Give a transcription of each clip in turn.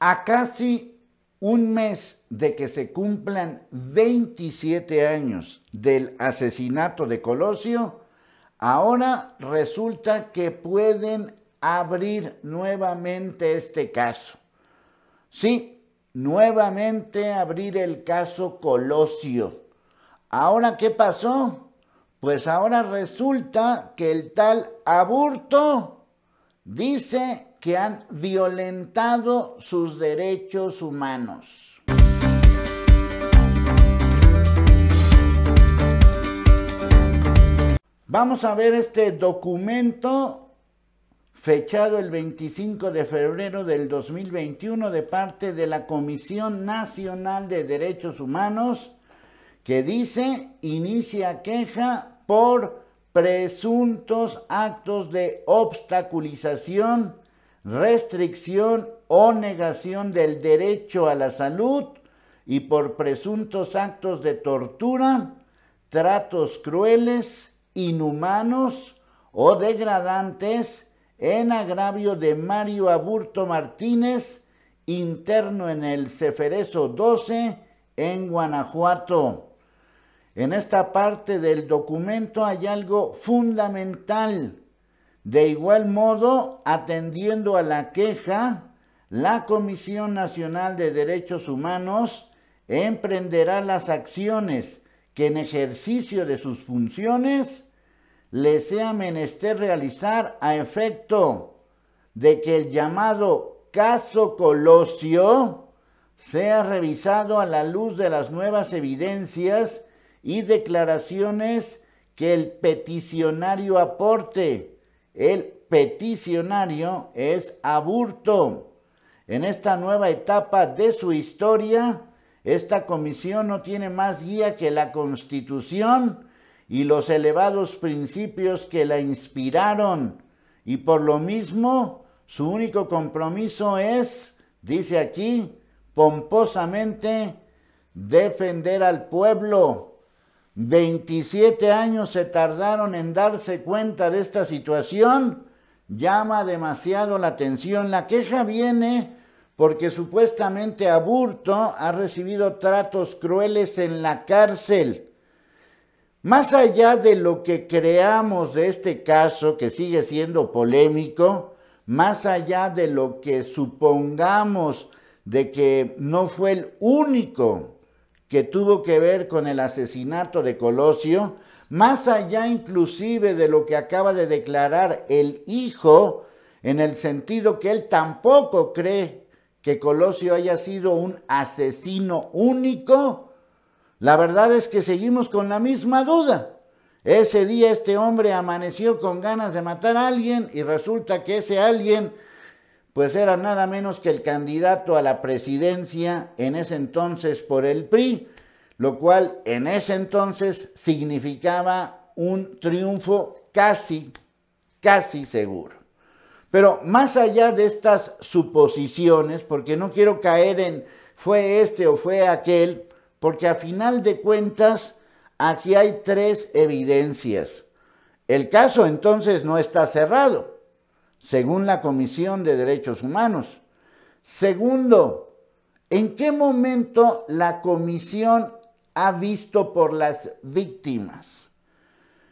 A casi un mes de que se cumplan 27 años del asesinato de Colosio, ahora resulta que pueden abrir nuevamente este caso. Sí, nuevamente abrir el caso Colosio. ¿Ahora qué pasó? Pues ahora resulta que el tal Aburto dice que han violentado sus derechos humanos. Vamos a ver este documento fechado el 25 de febrero del 2021 de parte de la Comisión Nacional de Derechos Humanos, que dice, inicia queja por presuntos actos de obstaculización restricción o negación del derecho a la salud y por presuntos actos de tortura, tratos crueles, inhumanos o degradantes en agravio de Mario Aburto Martínez, interno en el Cefereso 12 en Guanajuato. En esta parte del documento hay algo fundamental de igual modo, atendiendo a la queja, la Comisión Nacional de Derechos Humanos emprenderá las acciones que en ejercicio de sus funciones le sea menester realizar a efecto de que el llamado caso Colosio sea revisado a la luz de las nuevas evidencias y declaraciones que el peticionario aporte el peticionario es aburto. En esta nueva etapa de su historia, esta comisión no tiene más guía que la Constitución y los elevados principios que la inspiraron. Y por lo mismo, su único compromiso es, dice aquí, pomposamente, defender al pueblo 27 años se tardaron en darse cuenta de esta situación, llama demasiado la atención. La queja viene porque supuestamente Aburto ha recibido tratos crueles en la cárcel. Más allá de lo que creamos de este caso, que sigue siendo polémico, más allá de lo que supongamos de que no fue el único que tuvo que ver con el asesinato de Colosio, más allá inclusive de lo que acaba de declarar el hijo, en el sentido que él tampoco cree que Colosio haya sido un asesino único, la verdad es que seguimos con la misma duda. Ese día este hombre amaneció con ganas de matar a alguien y resulta que ese alguien pues era nada menos que el candidato a la presidencia en ese entonces por el PRI, lo cual en ese entonces significaba un triunfo casi, casi seguro. Pero más allá de estas suposiciones, porque no quiero caer en fue este o fue aquel, porque a final de cuentas aquí hay tres evidencias. El caso entonces no está cerrado según la Comisión de Derechos Humanos. Segundo, ¿en qué momento la Comisión ha visto por las víctimas?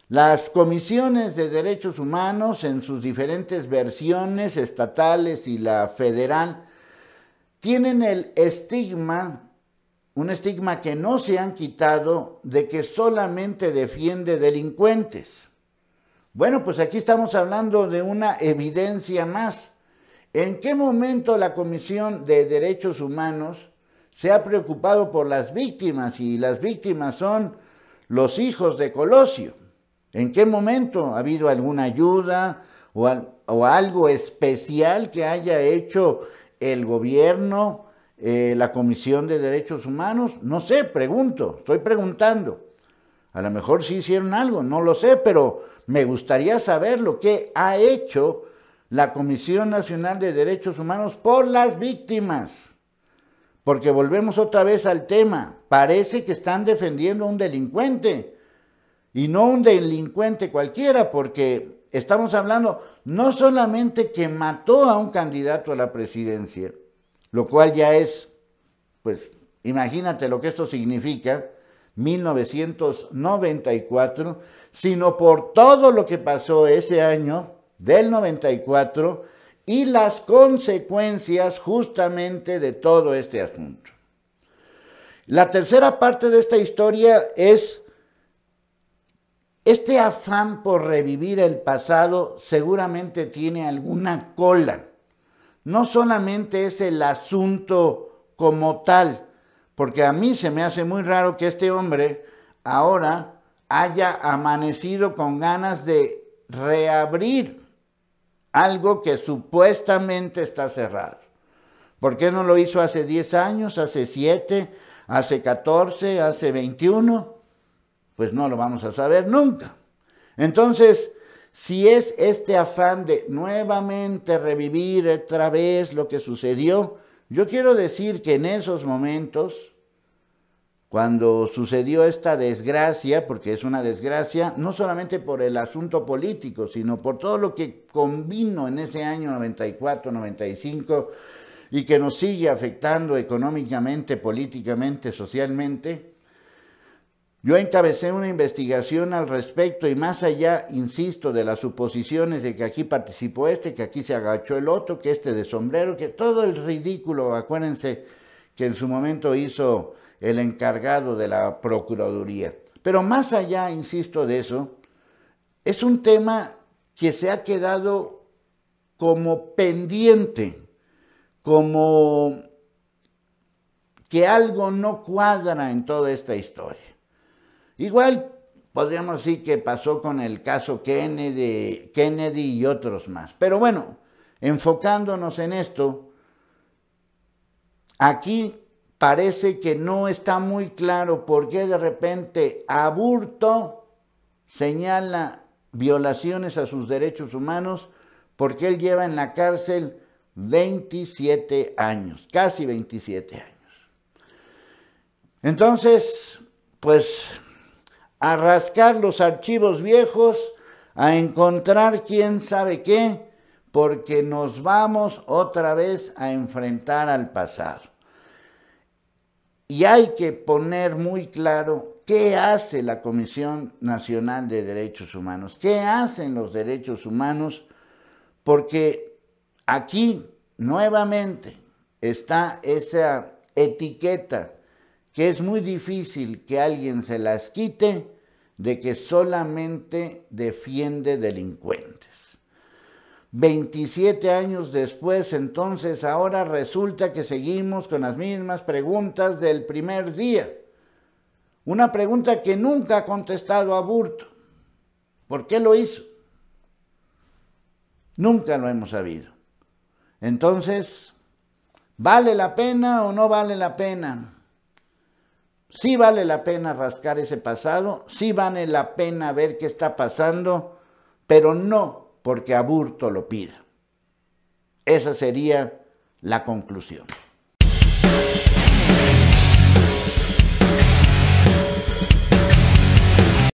Las comisiones de derechos humanos en sus diferentes versiones estatales y la federal tienen el estigma, un estigma que no se han quitado de que solamente defiende delincuentes. Bueno, pues aquí estamos hablando de una evidencia más. ¿En qué momento la Comisión de Derechos Humanos se ha preocupado por las víctimas? Y las víctimas son los hijos de Colosio. ¿En qué momento ha habido alguna ayuda o, algo especial que haya hecho el gobierno, eh, la Comisión de Derechos Humanos? No sé, pregunto, estoy preguntando. A lo mejor sí hicieron algo, no lo sé, pero me gustaría saber lo que ha hecho la Comisión Nacional de Derechos Humanos por las víctimas. Porque volvemos otra vez al tema. Parece que están defendiendo a un delincuente. Y no un delincuente cualquiera, porque estamos hablando no solamente que mató a un candidato a la presidencia, lo cual ya es, pues imagínate lo que esto significa, 1994, sino por todo lo que pasó ese año del 94 y las consecuencias justamente de todo este asunto. La tercera parte de esta historia es este afán por revivir el pasado seguramente tiene alguna cola. No solamente es el asunto como tal, porque a mí se me hace muy raro que este hombre ahora haya amanecido con ganas de reabrir algo que supuestamente está cerrado. ¿Por qué no lo hizo hace 10 años, hace 7, hace 14, hace 21? Pues no lo vamos a saber nunca. Entonces, si es este afán de nuevamente revivir otra vez lo que sucedió, yo quiero decir que en esos momentos, cuando sucedió esta desgracia, porque es una desgracia, no solamente por el asunto político, sino por todo lo que convino en ese año 94, 95, y que nos sigue afectando económicamente, políticamente, socialmente, yo encabecé una investigación al respecto y más allá, insisto, de las suposiciones de que aquí participó este, que aquí se agachó el otro, que este de sombrero, que todo el ridículo, acuérdense, que en su momento hizo el encargado de la Procuraduría. Pero más allá, insisto, de eso, es un tema que se ha quedado como pendiente, como que algo no cuadra en toda esta historia. Igual podríamos decir que pasó con el caso Kennedy, y otros más. Pero bueno, enfocándonos en esto, aquí parece que no está muy claro por qué de repente Aburto señala violaciones a sus derechos humanos porque él lleva en la cárcel 27 años, casi 27 años. Entonces, pues a rascar los archivos viejos, a encontrar quién sabe qué, porque nos vamos otra vez a enfrentar al pasado. Y hay que poner muy claro qué hace la Comisión Nacional de Derechos Humanos, qué hacen los derechos humanos, porque aquí nuevamente está esa etiqueta que es muy difícil que alguien se las quite de que solamente defiende delincuentes. 27 años después, entonces ahora resulta que seguimos con las mismas preguntas del primer día. Una pregunta que nunca ha contestado Aburto. ¿Por qué lo hizo? Nunca lo hemos sabido. Entonces, ¿vale la pena o no vale la pena? Sí vale la pena rascar ese pasado, sí vale la pena ver qué está pasando, pero no porque Aburto lo pida. Esa sería la conclusión.